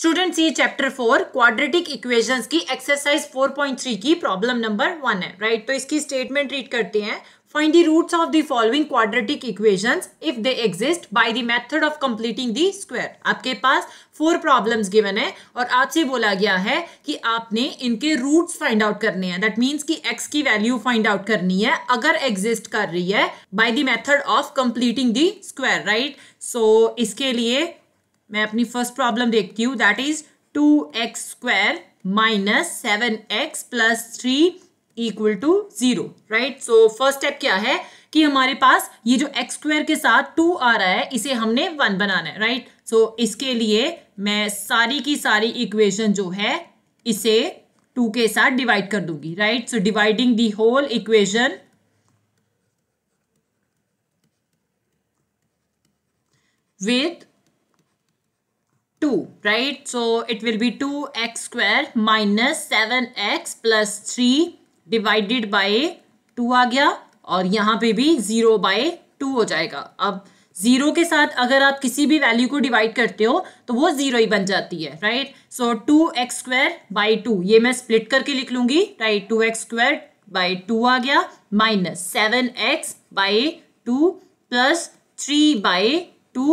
Students ये chapter four quadratic equations की exercise 4.3 की प्रॉब्लम नंबर वन है राइट right? तो इसकी स्टेटमेंट रीड करते हैं find the roots of the following quadratic equations if they exist by the method of completing the square आपके पास फोर प्रॉब्लम्स गिवन है और आपसे बोला गया है कि आपने इनके रूट्स फाइंड आउट करने हैं दैट मीन्स कि एक्स की वैल्यू फाइंड आउट करनी है अगर एग्जिस्ट कर रही है by the method of completing the square right so इसके लिए मैं अपनी फर्स्ट प्रॉब्लम देखती हूँ that is two x square minus seven x plus three equal to zero right so first step क्या है कि हमारे पास ये जो एक्स स्क्वायर के साथ टू आ रहा है इसे हमने वन बनाना है राइट right? सो so, इसके लिए मैं सारी की सारी इक्वेशन जो है इसे टू के साथ डिवाइड कर दूंगी right so dividing the whole equation with 2 right so it will be 2x square minus 7x plus 3 divided by two आ गया और यहाँ पे भी जीरो बाय टू हो जाएगा अब जीरो के साथ अगर आप किसी भी वैल्यू को डिवाइड करते हो तो वो जीरो ही बन जाती है right so two x square by two ये मैं स्प्लिट करके लिख लूंगी right two x square by two आ गया minus seven x by two plus three by two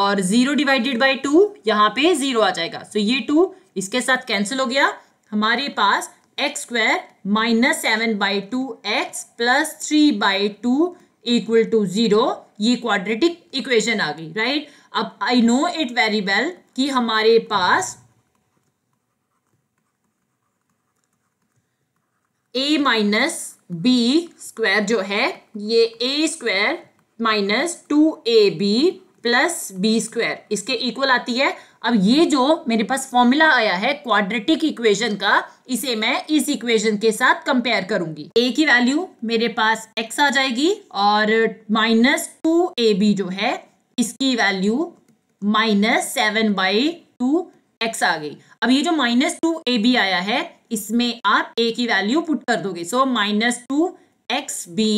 और जीरो डिवाइडेड बाई टू यहाँ पे जीरो आ जाएगा सो so ये टू इसके साथ कैंसिल हो गया हमारे पास x square minus seven by two x plus three by two equal to zero ये क्वाड्रेटिक इक्वेशन आ गई राइट अब I know it very well कि हमारे पास ए माइनस बी स्क्वायर जो है ये a square minus two a b plus b square इसके इक्वल आती है अब ये जो मेरे पास फॉर्मूला आया है क्वाड्रेटिक इक्वेशन का इसे मैं इस इक्वेशन के साथ कंपेयर करूंगी ए की वैल्यू मेरे पास एक्स आ जाएगी और माइनस टू ए बी जो है इसकी value minus seven by two x आ गई अब ये जो माइनस टू ए बी आया है इसमें आप ए की वैल्यू पुट कर दोगे so minus two x b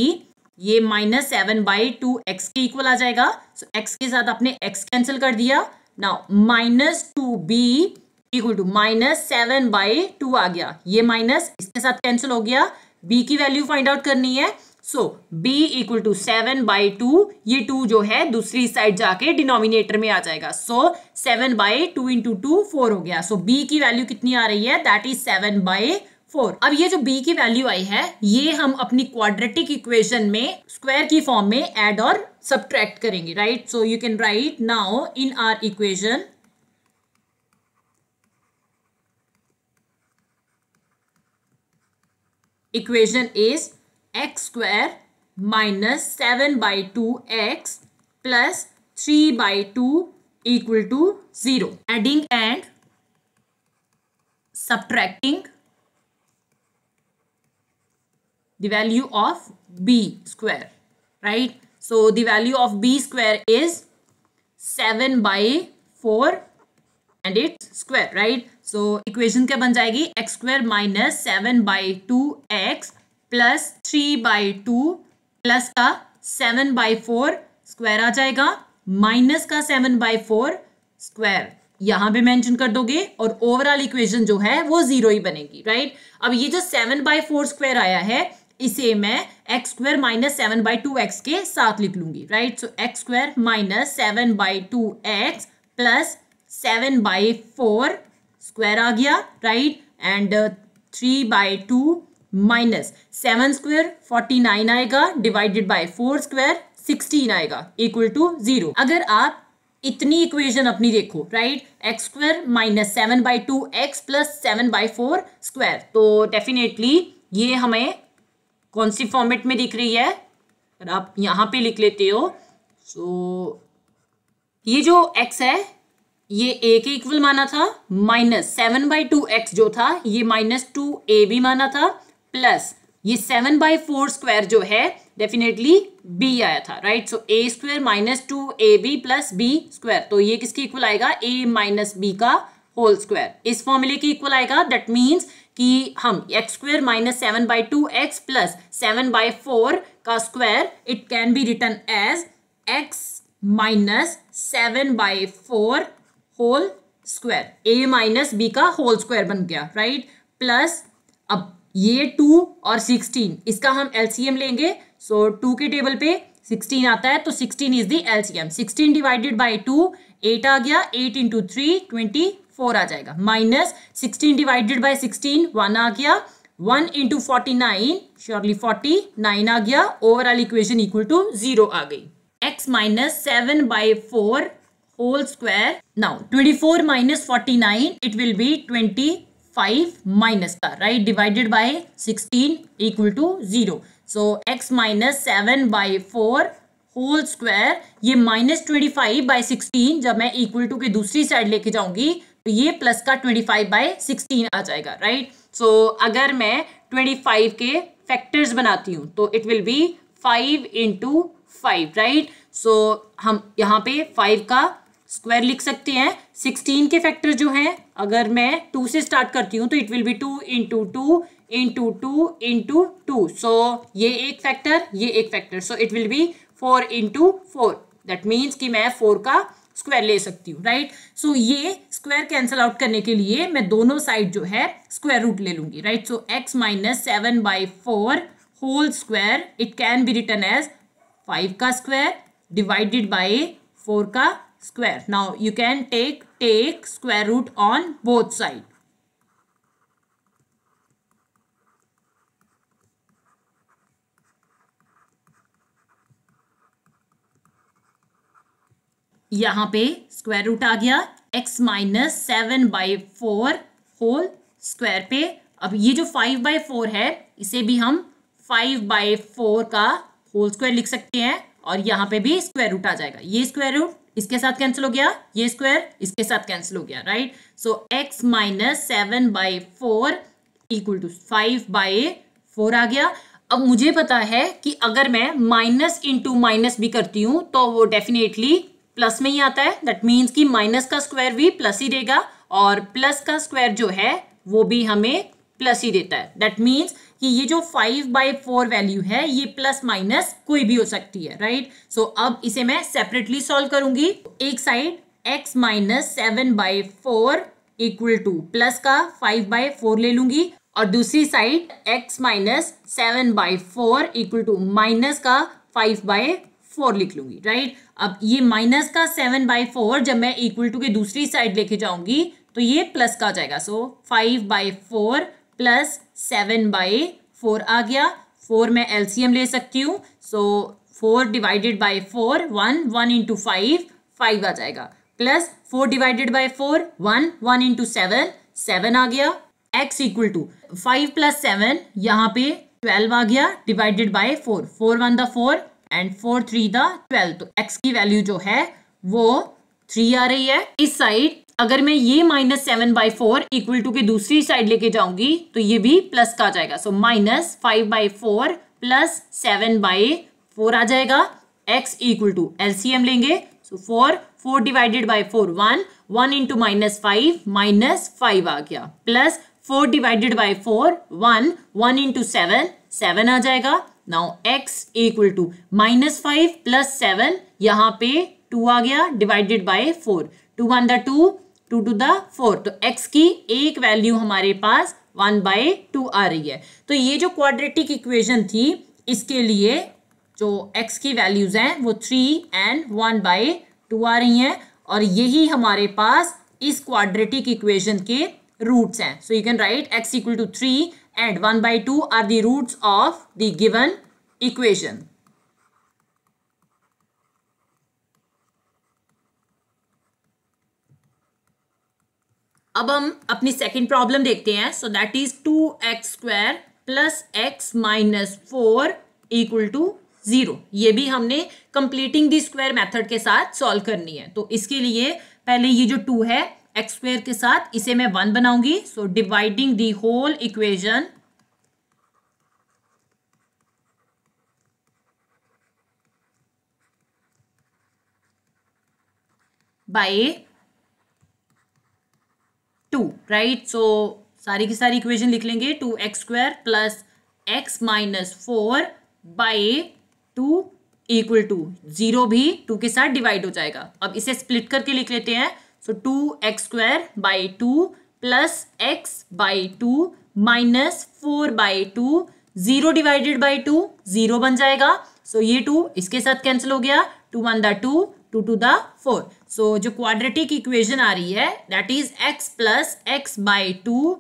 ये minus seven by two x के इक्वल आ जाएगा सो so, एक्स के साथ आपने एक्स कैंसिल कर दिया now minus two b equal to minus seven by two आ गया ये माइनस इसके साथ कैंसिल हो गया बी की वैल्यू फाइंड आउट करनी है so b equal to seven by two ये टू जो है दूसरी साइड जाके डिनोमिनेटर में आ जाएगा so seven by two into two four हो गया सो so, बी की वैल्यू कितनी आ रही है that is seven by four अब ये जो बी की वैल्यू आई है ये हम अपनी क्वाड्रेटिक इक्वेशन में स्क्वायर की फॉर्म में एड और सब्ट्रैक्ट करेंगे right so you can write now in our equation is x square minus seven by two x plus three by two equal to zero adding and subtracting the value of b square right so the value of b square is 7 by 4 and it's square right so equation kya ban jayegi x square minus 7 by 2x plus 3 by 2 plus ka 7 by 4 square aa jayega जाएगा minus का seven by four square यहां पे mention कर दोगे और overall equation जो है वो जीरो ही बनेगी राइट अब ये जो सेवन बाई फोर स्क्वायर आया है इसे मैं x square minus seven by two x के साथ लिख लूंगी right so x square minus seven by two x plus seven by four square आ गया right and three by two minus seven square forty nine आएगा divided by four square sixteen आएगा equal to zero अगर आप इतनी equation अपनी देखो right x square minus seven by two x plus seven by four square तो definitely ये हमें कौन सी फॉर्मेट में दिख रही है अगर आप यहाँ पे लिख लेते हो सो so, ये जो एक्स है ये ए के इक्वल माना था minus seven by two x जो था ये माइनस टू ए भी माना था प्लस ये सेवन बाई फोर स्क्वायर जो है डेफिनेटली बी आया था right so a square minus two a b plus b square तो ये किसके इक्वल आएगा ए माइनस बी का होल स्क्वायर इस फॉर्मूले के इक्वल आएगा दैट मीन्स कि हम x square minus seven by two x plus seven by four का square it can be written as x minus seven by four whole square a minus b का whole square बन गया right plus अब ये to और sixteen इसका हम LCM लेंगे सो so, टू के टेबल पे सिक्सटीन आता है तो sixteen is the LCM sixteen divided by two eight आ गया eight into three twenty four आ जाएगा minus sixteen divided by sixteen one आ गया one into forty nine surely forty nine आ गया overall equation equal to zero आ गई x minus seven by four whole square now twenty four minus forty nine it will be twenty five minus का right divided by sixteen equal to zero so x minus seven by four whole square ये minus twenty five by sixteen जब मैं equal to के दूसरी side लेके जाऊंगी तो ये प्लस का ट्वेंटी फाइव बाई सिक्सटीन आ जाएगा राइट right? सो so, अगर मैं ट्वेंटी फाइव के फैक्टर्स बनाती हूँ तो it will be five into five right so हम यहाँ पे फाइव का स्क्वायर लिख सकते हैं सिक्सटीन के फैक्टर जो हैं अगर मैं टू से स्टार्ट करती हूँ तो it will be two into two into two into two so ये एक फैक्टर ये एक factor so it will be four into four that means कि मैं फोर का स्क्वायर ले सकती हूँ राइट सो ये स्क्वायर कैंसिल आउट करने के लिए मैं दोनों साइड जो है स्क्वायर रूट ले लूंगी right so x minus seven by four whole square it can be written as five का स्क्वायर डिवाइडेड बाई फोर का square now you can take take square root on both side यहां पे square root आ गया x minus seven by four whole square पे अब ये जो फाइव बाई फोर है इसे भी हम फाइव बाई फोर का होल स्क्वायर लिख सकते हैं और यहाँ पे भी स्क्वायर रूट आ जाएगा ये स्क्वायर रूट इसके साथ कैंसिल हो गया ये स्क्वायर इसके साथ कैंसिल हो गया right so x minus seven by four equal to five by four आ गया अब मुझे पता है कि अगर मैं माइनस इंटू माइनस भी करती हूँ तो वो डेफिनेटली प्लस में ही आता है दैट मीन्स कि माइनस का स्क्वायर भी प्लस ही देगा और प्लस का स्क्वायर जो है वो भी हमें प्लस ही देता है दैट मीन्स कि ये जो फाइव बाई फोर वैल्यू है ये प्लस माइनस कोई भी हो सकती है राइट right? सो so, अब इसे मैं सेपरेटली सॉल्व करूंगी एक side x minus seven by four equal to plus का फाइव बाई फोर ले लूंगी और दूसरी side x minus seven by four equal to minus का फाइव बाय फोर लिख लूंगी राइट अब ये माइनस का सेवन बाई फोर जब मैं इक्वल टू के दूसरी साइड लेके जाऊंगी तो ये प्लस का आ जाएगा so five by four plus seven by four आ गया फोर मैं एलसीएम ले सकती हूँ so four divided by four one one into five five आ जाएगा plus four divided by four one one into seven seven आ गया x equal to five plus seven यहाँ पे ट्वेल्व आ गया divided by four four one the four and four three the twelve तो x की वैल्यू जो है वो थ्री आ रही है इस साइड अगर मैं ये minus seven by four equal to के दूसरी साइड लेके जाऊंगी तो ये भी प्लस का आ जाएगा so minus five by four plus seven by four आ जाएगा एक्स इक्वल टू एलसीएम लेंगे so four four divided by four one one into minus five minus five आ गया plus four divided by four one one into seven seven आ जाएगा now x equal to minus five plus seven यहाँ पे two आ गया divided by four two one the two two two the four तो x की एक value हमारे पास वन बाय टू आ रही है तो ये जो क्वाड्रेटिक इक्वेशन थी इसके लिए जो एक्स की वैल्यूज़ हैं वो three and one by two आ रही हैं और यही हमारे पास इस क्वाड्रेटिक इक्वेशन के रूट्स हैं so you can write x equal to three and 1 by 2 are the roots of the given equation. अब हम अपनी सेकेंड प्रॉब्लम देखते हैं so that is two x square plus x minus four equal to zero ये भी हमने completing the square method के साथ सॉल्व करनी है तो इसके लिए पहले ये जो टू है एक्स स्क्वेयर के साथ इसे मैं वन बनाऊंगी so dividing the whole equation by two right so सारी की सारी इक्वेशन लिख लेंगे two x square plus x minus four by two equal to zero भी टू के साथ डिवाइड हो जाएगा अब इसे स्प्लिट करके लिख लेते हैं so two x square by two plus x by two minus four by two zero divided by two zero बन जाएगा सो so, ये टू इसके साथ कैंसिल हो गया two one the two two two the four so जो quadratic equation आ रही है that is x plus x by two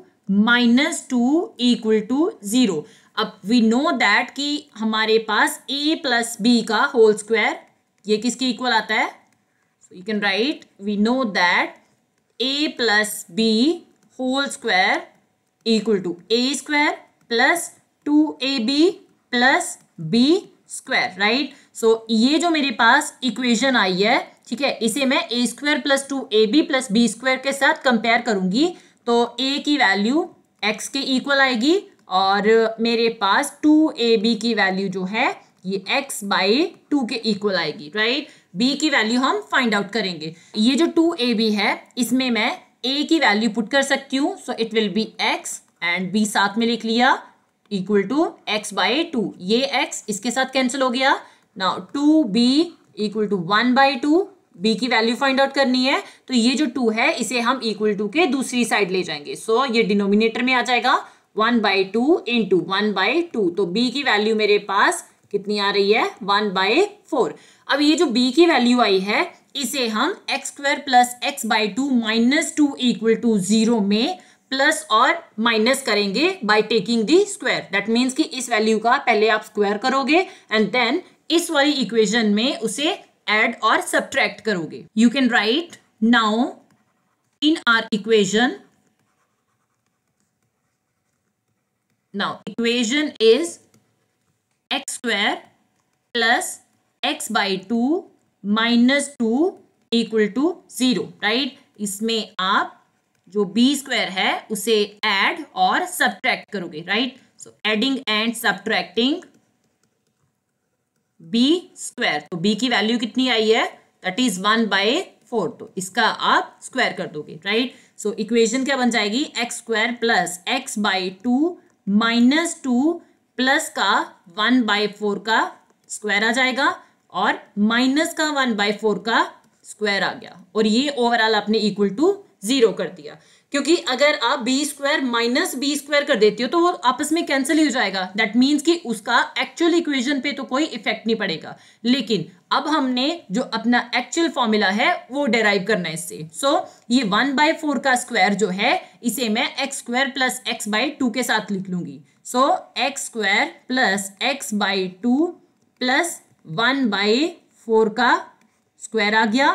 minus two equal to zero अब वी नो दैट कि हमारे पास ए प्लस बी का होल स्क्वायर ये किसके इक्वल आता है you can write, we know that a plus b whole square equal to a square plus 2ab plus b square right so ये जो मेरे पास इक्वेशन आई है ठीक है इसे मैं a square plus two a b plus b square के साथ कंपेयर करूंगी तो ए की वैल्यू एक्स के इक्वल आएगी और मेरे पास टू ए बी की वैल्यू जो है ये x बाई टू के इक्वल आएगी राइट b की वैल्यू हम फाइंड आउट करेंगे ये जो टू ए बी है इसमें मैं a की वैल्यू पुट कर सकती हूँ so it will be x and b साथ में लिख लिया equal to x by two ये x इसके साथ कैंसिल हो गया now two b equal to one by two b की वैल्यू फाइंड आउट करनी है तो ये जो टू है इसे हम इक्वल टू के दूसरी साइड ले जाएंगे सो so, ये डिनोमिनेटर में आ जाएगा one by two in to one by two तो बी की वैल्यू मेरे पास कितनी आ रही है वन बाय फोर अब ये जो बी की वैल्यू आई है इसे हम x square plus x by two minus two equal to zero में प्लस और माइनस करेंगे by taking the square that means कि इस वैल्यू का पहले आप स्क्वायर करोगे एंड देन इस वाली इक्वेशन में उसे एड और सब्ट्रैक्ट करोगे you can write now in our equation now equation is x square plus x by two minus two equal to zero right इसमें आप जो बी स्क्वायर है उसे ऐड और सब्ट्रैक्ट करोगे right so adding and subtracting b square तो b की value कितनी आई है that is one by four तो इसका आप स्क्वायर कर दोगे राइट सो इक्वेशन क्या बन जाएगी x square plus x by two minus two plus का वन बाई फोर का स्क्वायर आ जाएगा और माइनस का वन बाई फोर का स्क्वायर आ गया और ये ओवरऑल आपने इक्वल टू जीरो कर दिया क्योंकि अगर आप b square minus b square कर देती हो तो वो आपस में कैंसिल ही हो जाएगा दैट मीन्स कि उसका एक्चुअल इक्वेशन पे तो कोई इफेक्ट नहीं पड़ेगा लेकिन अब हमने जो अपना एक्चुअल फॉर्मूला है वो डेराइव करना है इससे सो so, ये वन बाय फोर का स्क्वायर जो है इसे मैं x square plus x by two के साथ लिख लूंगी so x square plus x by two plus one by four का स्क्वायर आ गया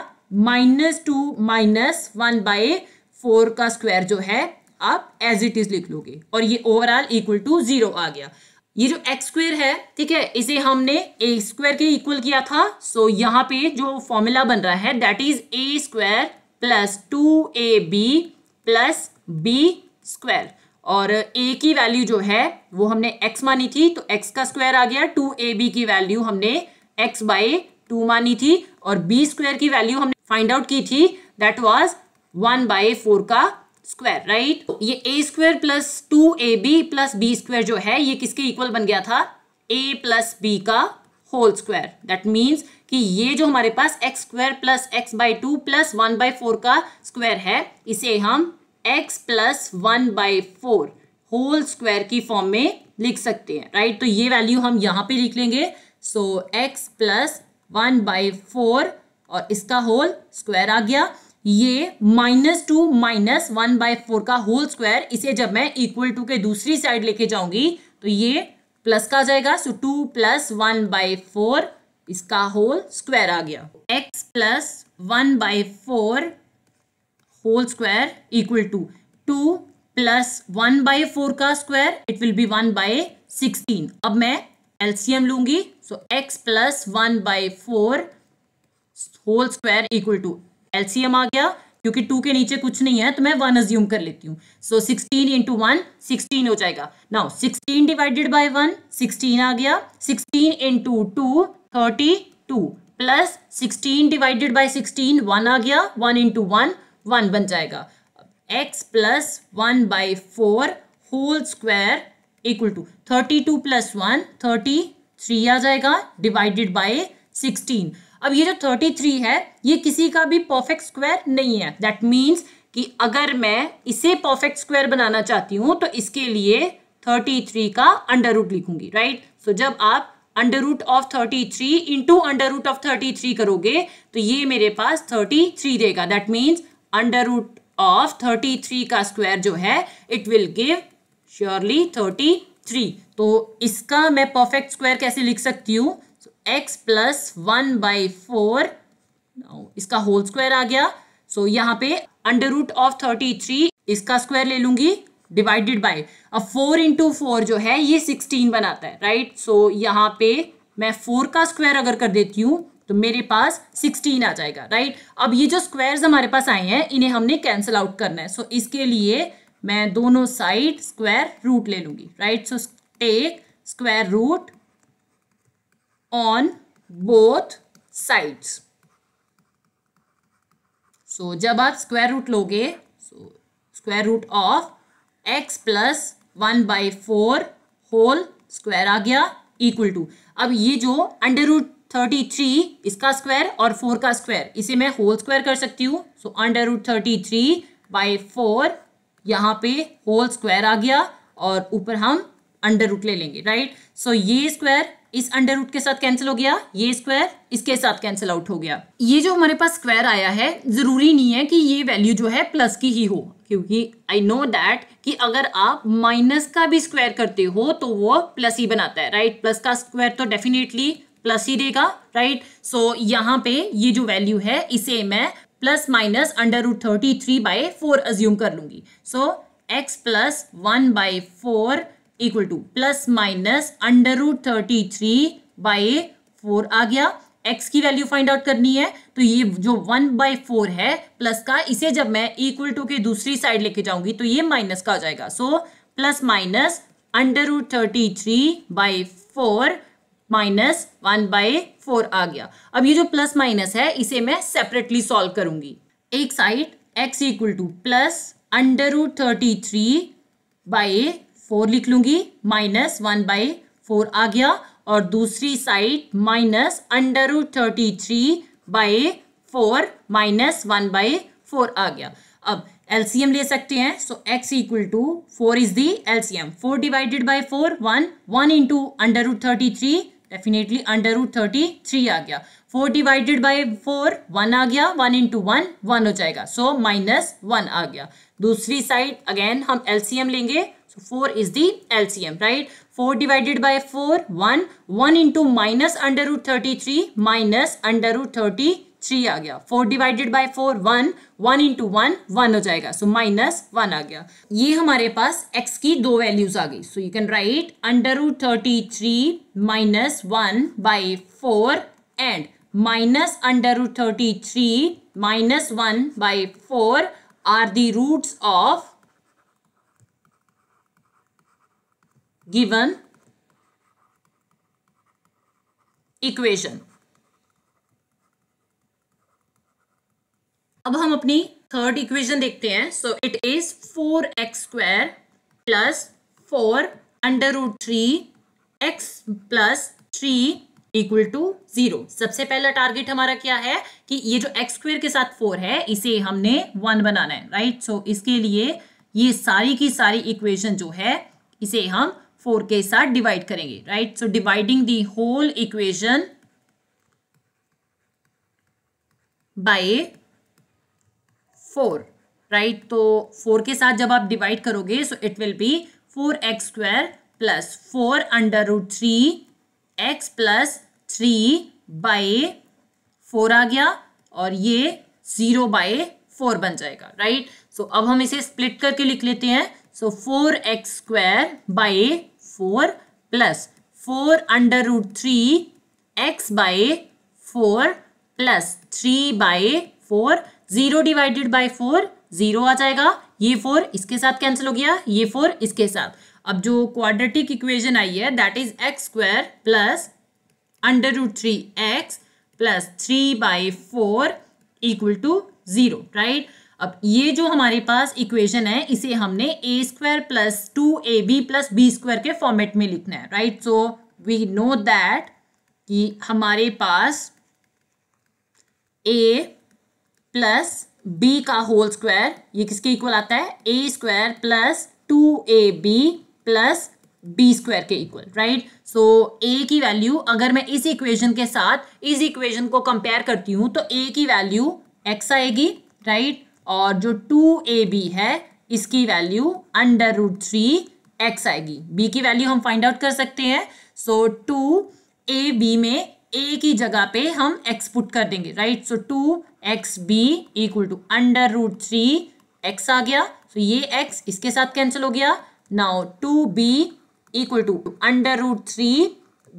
minus two minus one by four का स्क्वायर जो है आप एज इट इज लिख लोगे और ये ओवरऑल इक्वल टू जीरो आ गया ये जो एक्स स्क्वेयर है ठीक है इसे हमने ए स्क्वायर के इक्वल किया था सो so, यहाँ पे जो फॉर्मूला बन रहा है that is a square plus two a b plus b square और ए की वैल्यू जो है वो हमने एक्स मानी थी तो एक्स का स्क्वायर आ गया टू ए बी की वैल्यू हमने एक्स बाई टू मानी थी और बी स्क्वायर की वैल्यू हमने फाइंड आउट की थी that was one by four का स्क्वायर राइट right? ये a square plus two a b plus b square जो है ये किसके इक्वल बन गया था ए प्लस बी का होल स्क्वायर दैट मीन्स कि ये जो हमारे पास x square plus x by to plus one by four का स्क्वायर है इसे हम x plus one by four whole square की फॉर्म में लिख सकते हैं राइट तो ये वैल्यू हम यहाँ पे लिख लेंगे so x plus one by four और इसका होल स्क्वायर आ गया ये minus two minus one by four का होल स्क्वायर इसे जब मैं इक्वल टू के दूसरी साइड लेके जाऊंगी तो ये प्लस का आ जाएगा so two plus one by four इसका होल स्क्वायर आ गया x plus one by four whole square equal to two plus one by four का square it will be one by sixteen अब मैं एलसीएम लूंगी so x plus one by four whole square equal to LCM आ गया क्योंकि to के नीचे कुछ नहीं है तो मैं वन अज्यूम कर लेती हूँ so sixteen into one sixteen हो जाएगा now sixteen divided by one sixteen आ गया sixteen into two thirty two plus sixteen divided by sixteen one आ गया वन इंटू वन वन बन जाएगा x plus one by four whole square equal to thirty two plus one thirty three आ जाएगा divided by sixteen अब ये जो thirty three है ये किसी का भी परफेक्ट स्क्वायर नहीं है दैट मीन्स कि अगर मैं इसे परफेक्ट स्क्वायर बनाना चाहती हूँ तो इसके लिए थर्टी थ्री का अंडर रूट लिखूंगी राइट सो जब आप under root of thirty three into under root of thirty three करोगे तो ये मेरे पास थर्टी थ्री देगा that means under root of thirty three का स्क्वायर जो है it will give surely thirty three तो इसका मैं परफेक्ट स्क्वायर कैसे लिख सकती हूँ x plus one by four इसका होल स्क्वायर आ गया सो so, यहाँ पे under root of thirty three इसका स्क्वायर ले लूंगी डिवाइडेड बाय अब फोर इंटू फोर जो है ये सिक्सटीन बनाता है राइट right? सो so, यहाँ पे मैं फोर का स्क्वायर अगर कर देती हूँ तो मेरे पास 16 आ जाएगा राइट अब ये जो स्क्वायर्स हमारे पास आए हैं इन्हें हमने कैंसिल आउट करना है सो so, इसके लिए मैं दोनों साइड स्क्वायर रूट ले लूंगी right so take square root on both sides so जब आप स्क्वायर रूट लोगे so square root of x plus one by four whole square आ गया इक्वल टू अब ये जो अंडर रूट थर्टी थ्री इसका स्क्वायर और फोर का स्क्वायर इसे मैं होल स्क्वायर कर सकती हूँ so under root thirty three by four यहाँ पे होल स्क्वायर आ गया और ऊपर हम अंडर रूट ले लेंगे राइट सो ये स्क्वायर इस अंडर रूट के साथ कैंसिल हो गया ये स्क्वायर इसके साथ कैंसिल आउट हो गया ये जो हमारे पास स्क्वायर आया है जरूरी नहीं है कि ये वैल्यू जो है प्लस की ही हो क्योंकि आई नो दैट कि अगर आप माइनस का भी स्क्वायर करते हो तो वो प्लस ही बनाता है राइट प्लस का स्क्वायर तो डेफिनेटली प्लस ही देगा राइट सो यहाँ पे ये जो वैल्यू है इसे मैं plus minus under root thirty three by four assume कर लूंगी so x plus one by four equal to plus minus under root thirty three by four आ गया एक्स की वैल्यू फाइंड आउट करनी है तो ये जो वन बाई फोर है प्लस का इसे जब मैं इक्वल टू के दूसरी साइड लेके जाऊंगी तो ये माइनस का आ जाएगा so plus minus under root thirty three by four minus one by four आ गया अब ये जो प्लस माइनस है इसे मैं सेपरेटली सॉल्व करूंगी एक side x equal to plus under root thirty three by four लिख लूंगी माइनस वन बाय फोर आ गया और दूसरी side minus under root thirty three by four minus one by four आ गया अब एलसीएम ले सकते हैं so x equal to four is the LCM four divided by four one one into under root thirty three definitely under root thirty three आ गया four divided by four one आ गया वन इंटू वन वन हो जाएगा so minus one आ गया दूसरी side again हम एलसीएम लेंगे four is the LCM right four divided by four one one into minus under root thirty three minus under root thirty three आ गया four divided by four one one into one one हो जाएगा so minus one आ गया ये हमारे पास x की दो वैल्यूज आ गई so you can write under root thirty three minus one by four and minus under root thirty three minus one by four are the roots of given equation अब हम अपनी थर्ड इक्वेशन देखते हैं so it is four x square plus four under root three x plus three equal to zero सबसे पहला target हमारा क्या है कि ये जो एक्स स्क्वेयर के साथ फोर है इसे हमने वन बनाना है राइट सो so, इसके लिए ये सारी की सारी इक्वेशन जो है इसे हम फोर के साथ डिवाइड करेंगे right so dividing the whole equation by four right तो फोर के साथ जब आप डिवाइड करोगे so it will be four x square plus four under root three x plus three by four आ गया और ये जीरो बाय फोर बन जाएगा राइट सो so, अब हम इसे स्प्लिट करके लिख लेते हैं so four x square by four plus four under root three x by four plus three by four zero divided by four zero आ जाएगा ये फोर इसके साथ कैंसिल हो गया ये फोर इसके साथ अब जो क्वाड्रेटिक इक्वेशन आई है that is x square plus under root three x plus three by four equal to zero right अब ये जो हमारे पास इक्वेशन है इसे हमने a square plus two a b plus b square के फॉर्मेट में लिखना है right so we know that कि हमारे पास ए प्लस बी का होल स्क्वायर ये किसके इक्वल आता है a square plus two a b plus b square के इक्वल राइट सो ए की वैल्यू अगर मैं इस इक्वेशन के साथ इस इक्वेशन को कंपेयर करती हूँ तो ए की वैल्यू एक्स आएगी राइट right? और जो टू ए बी है इसकी value under root three x आएगी बी की वैल्यू हम फाइंड आउट कर सकते हैं सो टू ए बी में ए की जगह पे हम एक्स पुट कर देंगे right so two x b equal to under root three x आ गया तो so ये एक्स इसके साथ कैंसिल हो गया now two b equal to under root three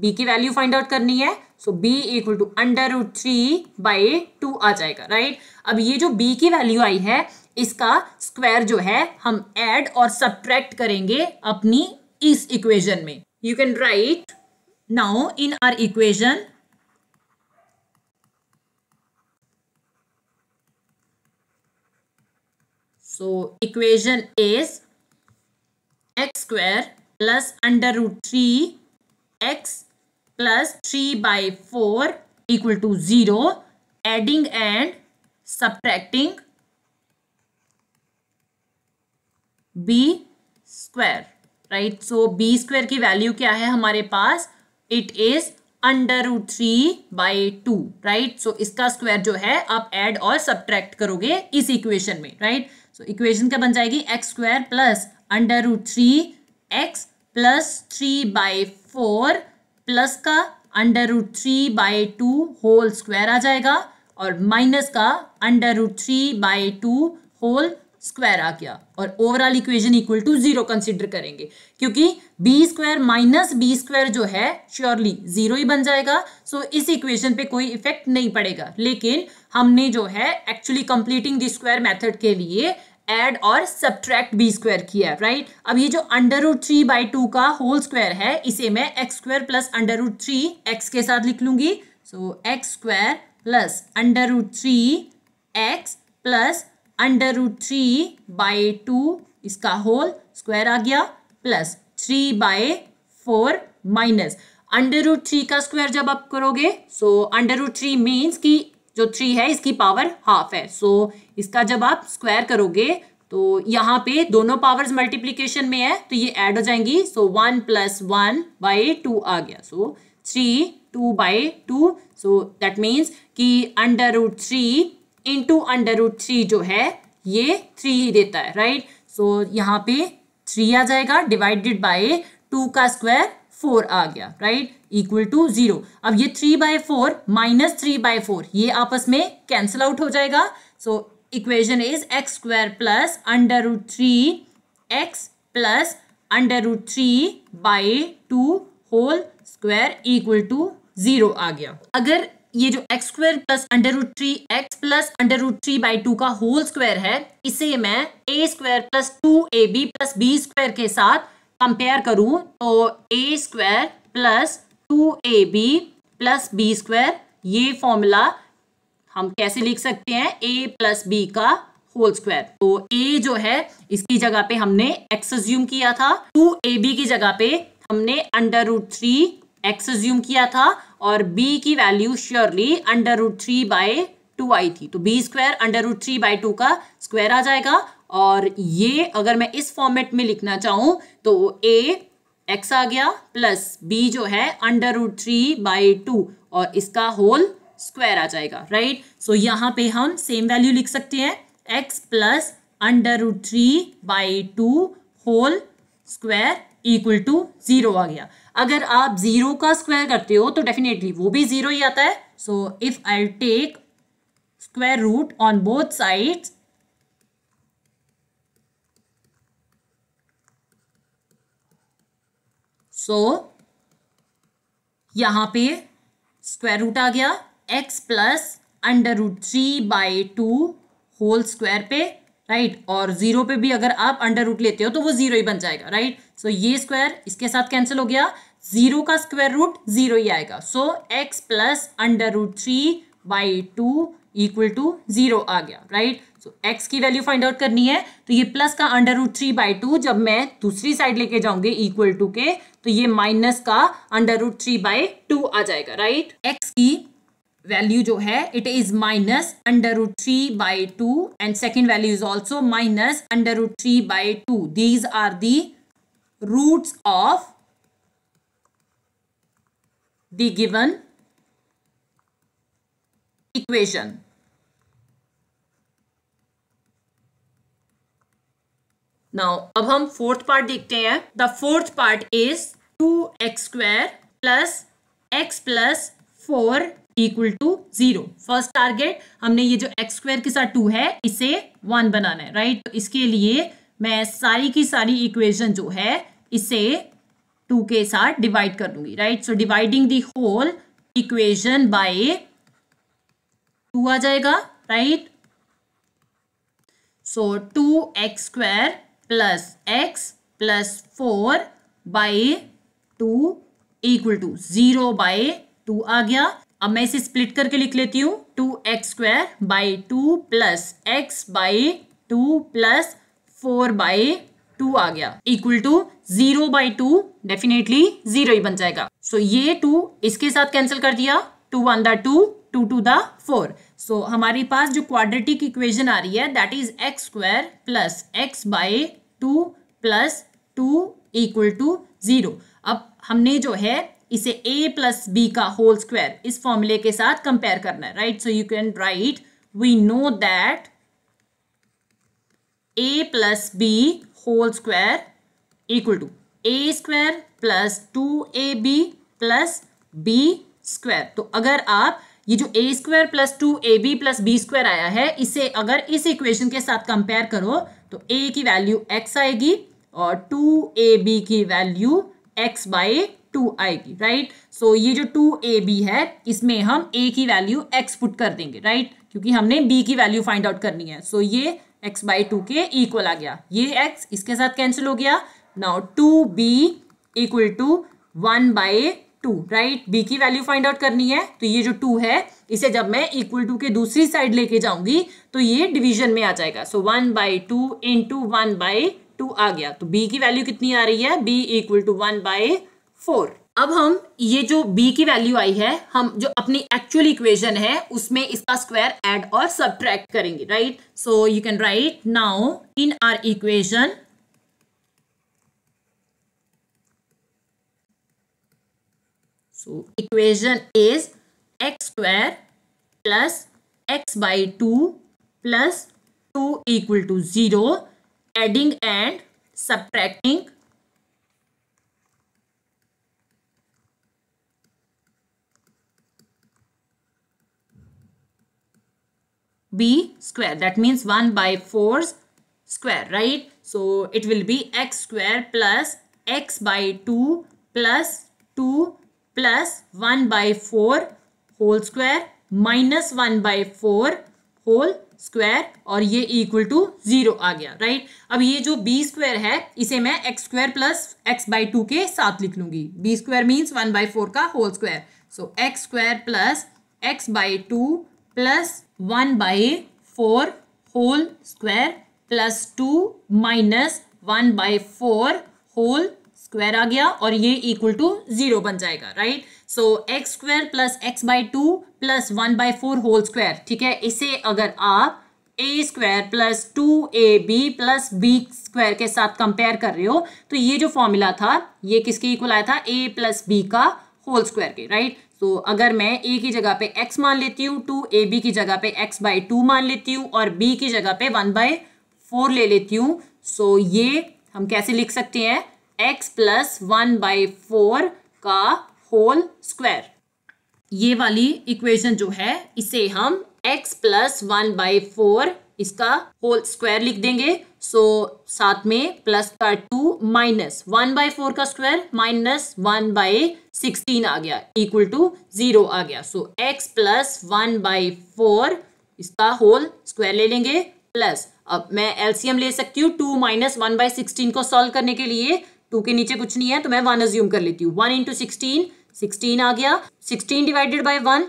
b की वैल्यू फाइंड आउट करनी है so b equal to under root three by two आ जाएगा राइट right? अब ये जो बी की वैल्यू आई है इसका स्क्वायर जो है हम ऐड और सब्ट्रैक्ट करेंगे अपनी इस इक्वेशन में you can write now in our equation So equation is x square plus under root 3 x plus 3 by 4 equal to 0 adding and subtracting b square right so b square की वैल्यू क्या है हमारे पास it is under root three by two right so इसका square जो है आप एड और सब्ट्रैक्ट करोगे इस इक्वेशन में राइट सो इक्वेशन क्या बन जाएगी x square plus under root three x plus three by four plus का under root three by two whole square आ जाएगा और माइनस का under root three by two whole square आ गया और overall equation equal to zero consider करेंगे क्योंकि b square minus b square जो है श्योरली जीरो ही बन जाएगा सो so इस इक्वेशन पे कोई इफेक्ट नहीं पड़ेगा लेकिन हमने जो है actually completing the square method के लिए एड और सब्ट्रैक्ट बी स्क्वायर किया राइट right? अब ये जो under root three by two का होल स्क्वायर है इसे मैं x square plus under root three x के साथ लिख लूंगी so x square plus under root three x plus under root three by two इसका होल स्क्वायर आ गया plus three by four minus under root three का square जब आप करोगे so under root three means की जो थ्री है इसकी पावर हाफ है सो so, इसका जब आप स्क्वायर करोगे तो यहाँ पे दोनों पावर्स मल्टीप्लीकेशन में है तो ये ऐड हो जाएंगी so one plus one by two आ गया so three two by two so that means कि under root three into under root three जो है ये थ्री ही देता है राइट सो so, यहाँ पे थ्री आ जाएगा डिवाइडेड बाय टू का स्क्वायर फोर आ गया राइट इक्वल टू जीरो अब ये three by four minus three by four ये आपस में कैंसिल आउट हो जाएगा so equation is x square plus under root three x plus under root three by two whole square equal to zero आ गया अगर ये जो x square plus under root three x plus under root three by two का whole square है इसे मैं a square plus two a b plus b square के साथ कंपेयर करूं तो a square plus two a b plus b square ये formula हम कैसे लिख सकते हैं ए प्लस बी का होल स्क्वायर तो ए जो है इसकी जगह पे हमने एक्स किया था टू ए बी की जगह पे हमने under root three x assume किया था और बी की value surely under root three by two आई थी तो b square under root three by two का स्क्वायर आ जाएगा और ये अगर मैं इस फॉर्मेट में लिखना चाहूँ तो ए एक्स आ गया प्लस बी जो है under root three by two और इसका होल स्क्वायर आ जाएगा राइट सो so, यहाँ पे हम सेम वैल्यू लिख सकते हैं x plus under root three by two whole square equal to zero आ गया अगर आप ज़ीरो का स्क्वायर करते हो तो डेफिनेटली वो भी ज़ीरो ही आता है so if I take square root on both sides so यहां पे स्क्वायर रूट आ गया x plus under root three by two whole square पे राइट right? और जीरो पे भी अगर आप अंडर रूट लेते हो तो वो जीरो ही बन जाएगा राइट right? सो so, ये स्क्वायर इसके साथ कैंसिल हो गया जीरो का स्क्वायर रूट जीरो ही आएगा so x plus under root three by two equal to zero आ गया राइट सो एक्स की वैल्यू फाइंड आउट करनी है तो ये प्लस का under root three by two जब मैं दूसरी साइड लेके जाऊंगी इक्वल टू के तो ये माइनस का under root three by two आ जाएगा राइट right? एक्स की वैल्यू जो है it is minus under root three by two and second value is also minus under root three by two these are the roots of the given equation now अब हम fourth part देखते हैं the fourth part is two x square plus x plus four equal to zero first target हमने ये जो x square के साथ to है इसे वन बनाना है राइट तो इसके लिए मैं सारी की सारी इक्वेशन जो है इसे टू के साथ डिवाइड कर दूंगी right so dividing the whole equation by two आ जाएगा right so two x square plus x plus four by two equal to zero by two आ गया अब मैं इसे स्प्लिट करके लिख लेती हूँ two x square by two plus x by two plus four by two आ गया equal to zero by two definitely zero ही बन जाएगा सो so, ये टू इसके साथ कैंसिल कर दिया two one the two two two the four so हमारे पास जो क्वाड्रेटिक इक्वेशन आ रही है that is x square plus x by two plus two equal to zero अब हमने जो है इसे ए प्लस बी का होल स्क्वायर इस फॉर्मूले के साथ कंपेयर करना है right so you can write we know that a plus b whole square equal to a square plus two a b plus b square तो अगर आप ये जो a square plus two a b plus b square आया है इसे अगर इस इक्वेशन के साथ कंपेयर करो तो ए की वैल्यू एक्स आएगी और टू ए बी की वैल्यू एक्स बाई टू आएगी राइट सो ये जो टू ए बी है इसमें हम ए की वैल्यू एक्स पुट कर देंगे राइट क्योंकि हमने बी की वैल्यू फाइंड आउट करनी है सो so, ये एक्स बाई टू के इक्वल आ गया ये एक्स इसके साथ कैंसिल हो गया now two b equal to one by two right b की वैल्यू फाइंड आउट करनी है तो ये जो टू है इसे जब मैं इक्वल टू के दूसरी साइड लेके जाऊंगी तो ये डिवीजन में आ जाएगा so one by two in to one by two आ गया तो बी की वैल्यू कितनी आ रही है b equal to one by four अब हम ये जो b की वैल्यू आई है हम जो अपनी एक्चुअल इक्वेशन है उसमें इसका स्क्वायर ऐड और सब्ट्रैक्ट करेंगे right so you can write now in our equation so equation is x square plus x by two plus two equal to zero adding and subtracting b square that means 1 by 4 square right so it will be x square plus x by 2 plus 2 plus 1 by 4 whole square minus one by four whole square और ये equal to zero आ गया right अब ये जो B square है इसे मैं x square plus x by two के साथ लिख लूंगी b square means one by four का whole square so x square plus x by two plus one by four whole square plus two minus one by four whole square आ गया और ये equal to zero बन जाएगा right so x square plus x by two plus one by four whole square ठीक है इसे अगर आप a square plus two a b plus b square के साथ कंपेयर कर रहे हो तो ये जो फॉर्मूला था ये किसके इक्वल आया था ए प्लस बी का होल स्क्वायर के राइट तो so, अगर मैं ए की जगह पे एक्स मान लेती हूँ टू ए बी की जगह पे एक्स बाई टू मान लेती हूँ और बी की जगह पे वन बाय फोर ले लेती हूँ सो so, ये हम कैसे लिख सकते हैं x plus one by four का होल स्क्वायर ये वाली इक्वेशन जो है इसे हम x plus one by four इसका होल स्क्वायर लिख देंगे सो so, साथ में प्लस का two minus one by four का square minus one by sixteen आ गया इक्वल टू जीरो आ गया so x plus one by four इसका होल स्क्वायर ले लेंगे प्लस अब मैं एलसीएम ले सकती हूँ two minus one by sixteen को सॉल्व करने के लिए टू के नीचे कुछ नहीं है तो मैं वन एज्यूम कर लेती हूँ वन इंटू सिक्सटीन सिक्सटीन आ गया sixteen divided by one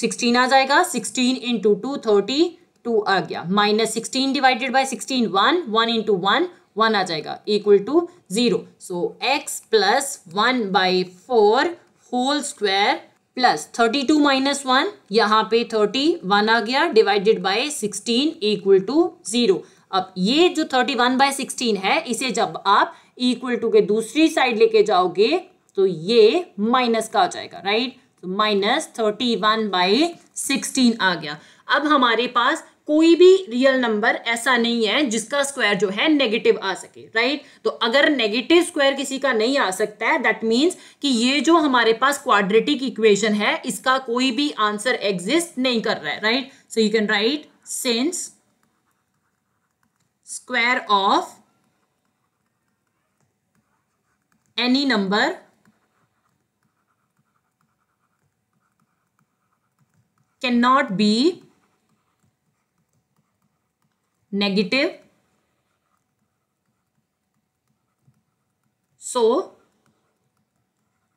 sixteen आ जाएगा sixteen into two thirty two आ गया minus sixteen divided by sixteen one one into one one आ जाएगा equal to zero so x plus one by four whole square plus thirty two minus one यहाँ पे thirty one आ गया divided by sixteen equal to zero अब ये जो thirty one by sixteen है इसे जब आप इक्वल टू के दूसरी साइड लेके जाओगे तो ये माइनस का आ जाएगा right minus thirty one by sixteen आ गया अब हमारे पास कोई भी रियल नंबर ऐसा नहीं है जिसका स्क्वायर जो है नेगेटिव आ सके राइट तो अगर नेगेटिव स्क्वायर किसी का नहीं आ सकता है दैट मीन्स कि ये जो हमारे पास क्वाड्रेटिक इक्वेशन है इसका कोई भी आंसर एग्जिस्ट नहीं कर रहा है right so you can write since square of any number can not be negative. So,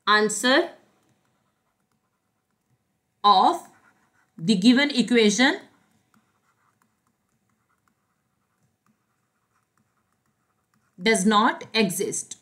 answer of the given equation does not exist.